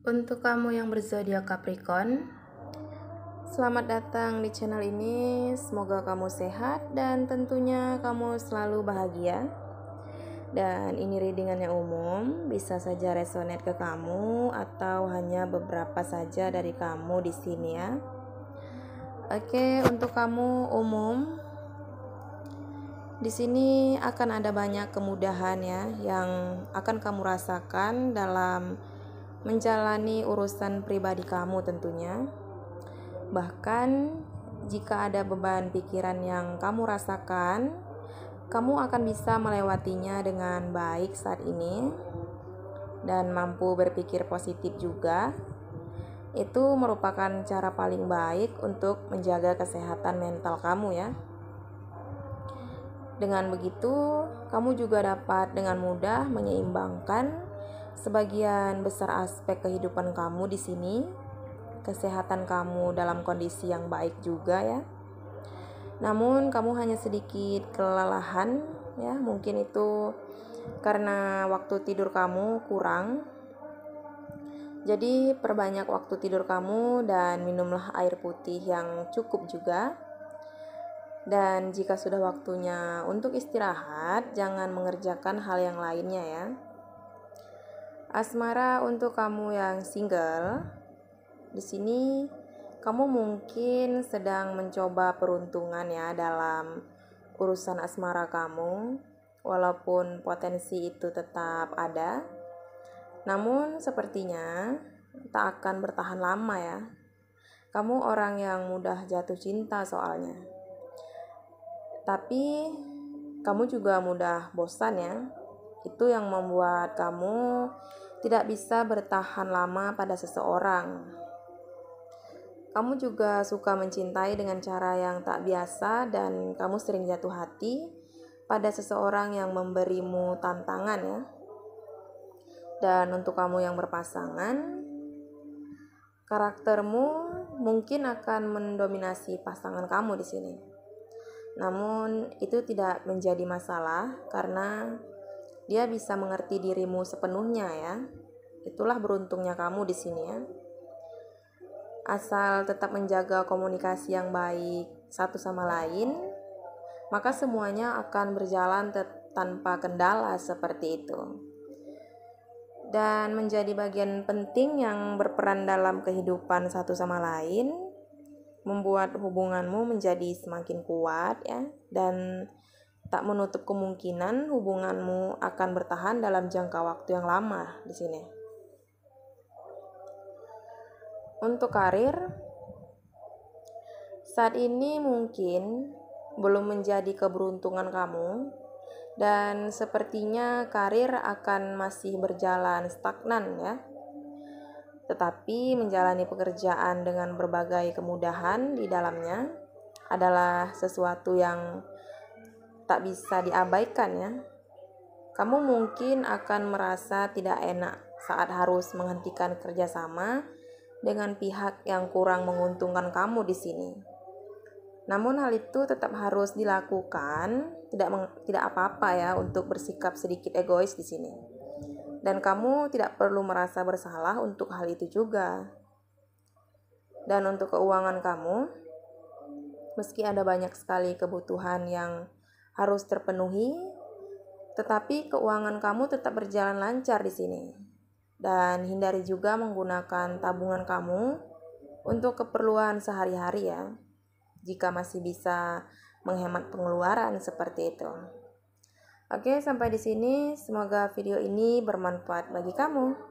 Untuk kamu yang berzodiak Capricorn, selamat datang di channel ini. Semoga kamu sehat dan tentunya kamu selalu bahagia. Dan ini readingannya umum, bisa saja resonate ke kamu atau hanya beberapa saja dari kamu di sini ya. Oke, untuk kamu umum di sini akan ada banyak kemudahan ya yang akan kamu rasakan dalam menjalani urusan pribadi kamu tentunya. Bahkan jika ada beban pikiran yang kamu rasakan, kamu akan bisa melewatinya dengan baik saat ini dan mampu berpikir positif juga. Itu merupakan cara paling baik untuk menjaga kesehatan mental kamu ya. Dengan begitu, kamu juga dapat dengan mudah menyeimbangkan Sebagian besar aspek kehidupan kamu di sini, kesehatan kamu dalam kondisi yang baik juga ya. Namun kamu hanya sedikit kelelahan ya, mungkin itu karena waktu tidur kamu kurang. Jadi perbanyak waktu tidur kamu dan minumlah air putih yang cukup juga. Dan jika sudah waktunya untuk istirahat, jangan mengerjakan hal yang lainnya ya. Asmara untuk kamu yang single, di sini kamu mungkin sedang mencoba peruntungan ya dalam urusan asmara kamu, walaupun potensi itu tetap ada. Namun sepertinya tak akan bertahan lama ya. Kamu orang yang mudah jatuh cinta soalnya. Tapi kamu juga mudah bosan ya itu yang membuat kamu tidak bisa bertahan lama pada seseorang. Kamu juga suka mencintai dengan cara yang tak biasa, dan kamu sering jatuh hati pada seseorang yang memberimu tantangan, ya. Dan untuk kamu yang berpasangan, karaktermu mungkin akan mendominasi pasangan kamu di sini. Namun, itu tidak menjadi masalah karena dia bisa mengerti dirimu sepenuhnya ya. Itulah beruntungnya kamu di sini ya. Asal tetap menjaga komunikasi yang baik satu sama lain, maka semuanya akan berjalan tanpa kendala seperti itu dan menjadi bagian penting yang berperan dalam kehidupan satu sama lain, membuat hubunganmu menjadi semakin kuat ya dan tak menutup kemungkinan hubunganmu akan bertahan dalam jangka waktu yang lama di sini. Untuk karir, saat ini mungkin belum menjadi keberuntungan kamu dan sepertinya karir akan masih berjalan stagnan ya. Tetapi menjalani pekerjaan dengan berbagai kemudahan di dalamnya adalah sesuatu yang tak bisa diabaikan ya. Kamu mungkin akan merasa tidak enak saat harus menghentikan kerjasama dengan pihak yang kurang menguntungkan kamu di sini. Namun hal itu tetap harus dilakukan, tidak meng, tidak apa-apa ya untuk bersikap sedikit egois di sini. Dan kamu tidak perlu merasa bersalah untuk hal itu juga. Dan untuk keuangan kamu, meski ada banyak sekali kebutuhan yang harus terpenuhi, tetapi keuangan kamu tetap berjalan lancar di sini. Dan hindari juga menggunakan tabungan kamu untuk keperluan sehari-hari ya, jika masih bisa menghemat pengeluaran seperti itu. Oke, sampai di sini. Semoga video ini bermanfaat bagi kamu.